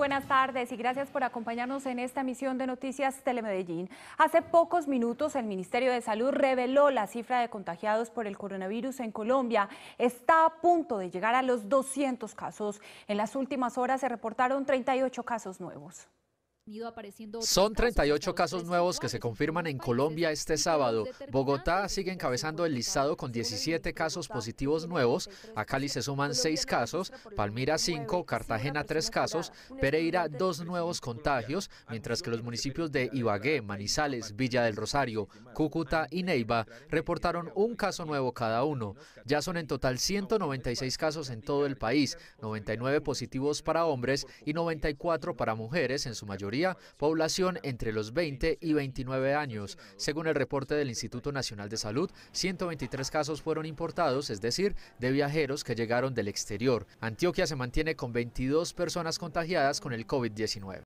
buenas tardes y gracias por acompañarnos en esta emisión de Noticias Telemedellín. Hace pocos minutos el Ministerio de Salud reveló la cifra de contagiados por el coronavirus en Colombia. Está a punto de llegar a los 200 casos. En las últimas horas se reportaron 38 casos nuevos apareciendo. Son 38 casos nuevos que se confirman en Colombia este sábado. Bogotá sigue encabezando el listado con 17 casos positivos nuevos. A Cali se suman 6 casos, Palmira 5, Cartagena 3 casos, Pereira 2 nuevos contagios, mientras que los municipios de Ibagué, Manizales, Villa del Rosario, Cúcuta y Neiva reportaron un caso nuevo cada uno. Ya son en total 196 casos en todo el país, 99 positivos para hombres y 94 para mujeres en su mayoría población entre los 20 y 29 años. Según el reporte del Instituto Nacional de Salud, 123 casos fueron importados, es decir, de viajeros que llegaron del exterior. Antioquia se mantiene con 22 personas contagiadas con el COVID-19.